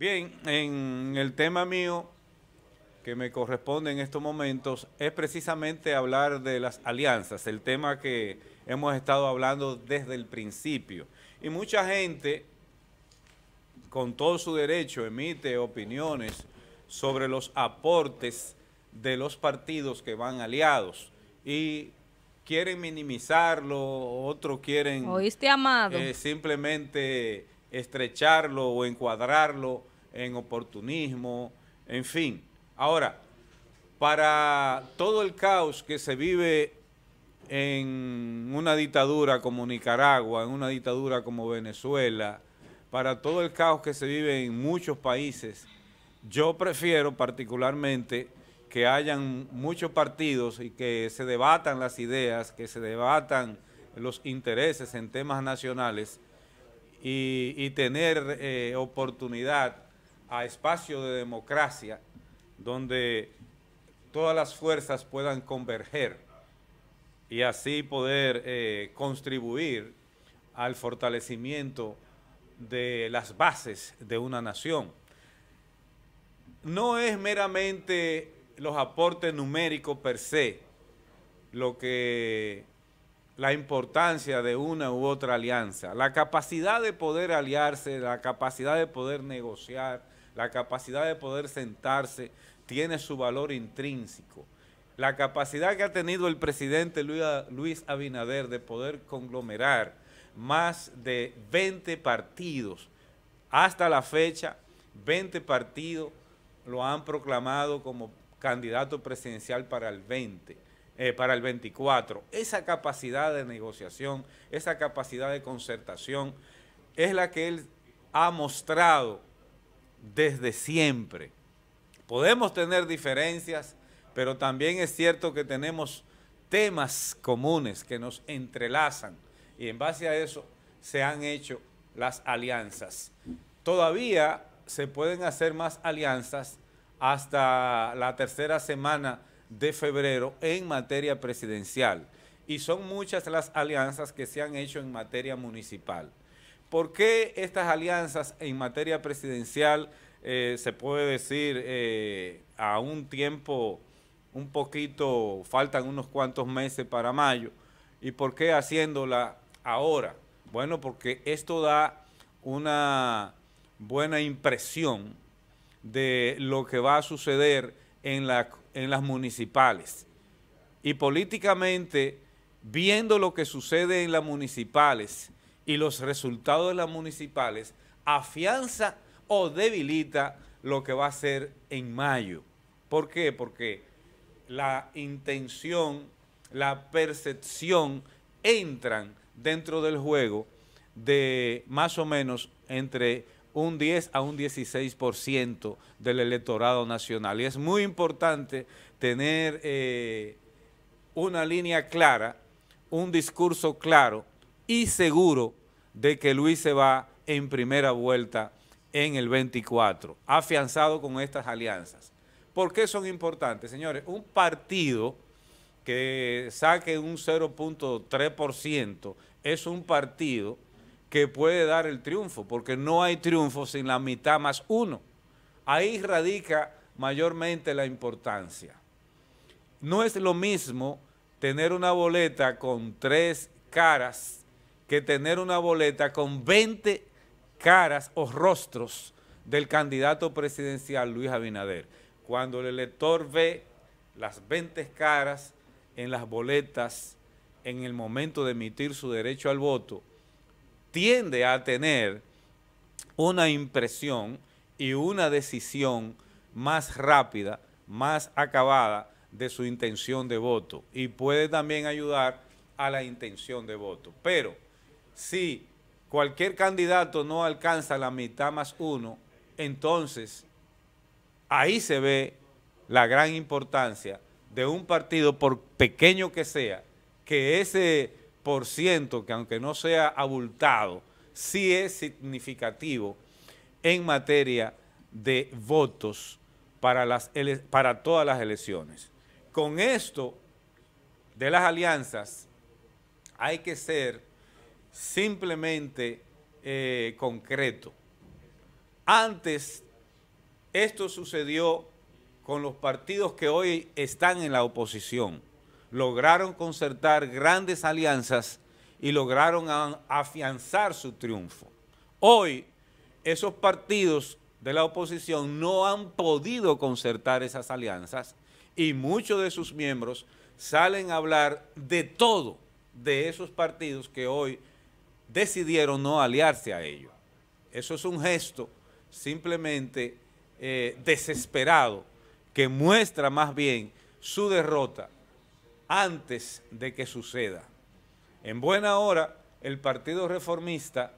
Bien, en el tema mío que me corresponde en estos momentos es precisamente hablar de las alianzas, el tema que hemos estado hablando desde el principio. Y mucha gente, con todo su derecho, emite opiniones sobre los aportes de los partidos que van aliados y quieren minimizarlo, otros quieren ¿Oíste, amado? Eh, simplemente estrecharlo o encuadrarlo en oportunismo, en fin. Ahora, para todo el caos que se vive en una dictadura como Nicaragua, en una dictadura como Venezuela, para todo el caos que se vive en muchos países, yo prefiero particularmente que hayan muchos partidos y que se debatan las ideas, que se debatan los intereses en temas nacionales y, tener eh, oportunidad a espacio de democracia donde todas las fuerzas puedan converger y así poder eh, contribuir al fortalecimiento de las bases de una nación. No es meramente los aportes numéricos per se lo que la importancia de una u otra alianza, la capacidad de poder aliarse, la capacidad de poder negociar, la capacidad de poder sentarse tiene su valor intrínseco. La capacidad que ha tenido el presidente Luis Abinader de poder conglomerar más de 20 partidos, hasta la fecha 20 partidos lo han proclamado como candidato presidencial para el 20, eh, para el 24. Esa capacidad de negociación, esa capacidad de concertación es la que él ha mostrado desde siempre. Podemos tener diferencias, pero también es cierto que tenemos temas comunes que nos entrelazan y en base a eso se han hecho las alianzas. Todavía se pueden hacer más alianzas hasta la tercera semana de febrero en materia presidencial y son muchas las alianzas que se han hecho en materia municipal. ¿Por qué estas alianzas en materia presidencial eh, se puede decir eh, a un tiempo un poquito, faltan unos cuantos meses para mayo? ¿Y por qué haciéndola ahora? Bueno, porque esto da una buena impresión de lo que va a suceder en las municipales. Y políticamente, viendo lo que sucede en las municipales, y los resultados de las municipales afianza o debilita lo que va a ser en mayo. ¿Por qué? Porque la intención, la percepción entran dentro del juego de más o menos entre un 10 a un 16% del electorado nacional. Y es muy importante tener eh, una línea clara, un discurso claro y seguro de que Luis se va en primera vuelta en el 24, afianzado con estas alianzas. ¿Por qué son importantes, señores? Un partido que saque un 0.3% es un partido que puede dar el triunfo, porque no hay triunfo sin la mitad más uno. Ahí radica mayormente la importancia. No es lo mismo tener una boleta con tres caras que tener una boleta con 20 caras o rostros del candidato presidencial Luis Abinader. Cuando el elector ve las 20 caras en las boletas en el momento de emitir su derecho al voto, tiende a tener una impresión y una decisión más rápida, más acabada de su intención de voto y puede también ayudar a la intención de voto. Pero si cualquier candidato no alcanza la mitad más uno, entonces ahí se ve la gran importancia de un partido, por pequeño que sea, que ese por ciento, que aunque no sea abultado, sí es significativo en materia de votos para, las para todas las elecciones. Con esto de las alianzas hay que ser simplemente eh, concreto. Antes, esto sucedió con los partidos que hoy están en la oposición. Lograron concertar grandes alianzas y lograron afianzar su triunfo. Hoy, esos partidos de la oposición no han podido concertar esas alianzas y muchos de sus miembros salen a hablar de todo de esos partidos que hoy decidieron no aliarse a ellos. Eso es un gesto simplemente eh, desesperado que muestra más bien su derrota antes de que suceda. En buena hora, el Partido Reformista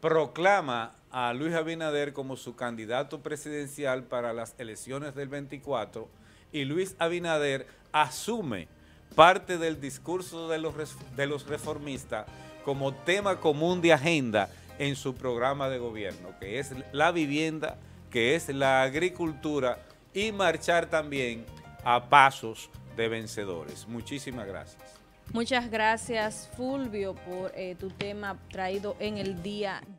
proclama a Luis Abinader como su candidato presidencial para las elecciones del 24 y Luis Abinader asume parte del discurso de los, de los reformistas como tema común de agenda en su programa de gobierno, que es la vivienda, que es la agricultura y marchar también a pasos de vencedores. Muchísimas gracias. Muchas gracias Fulvio por eh, tu tema traído en el día de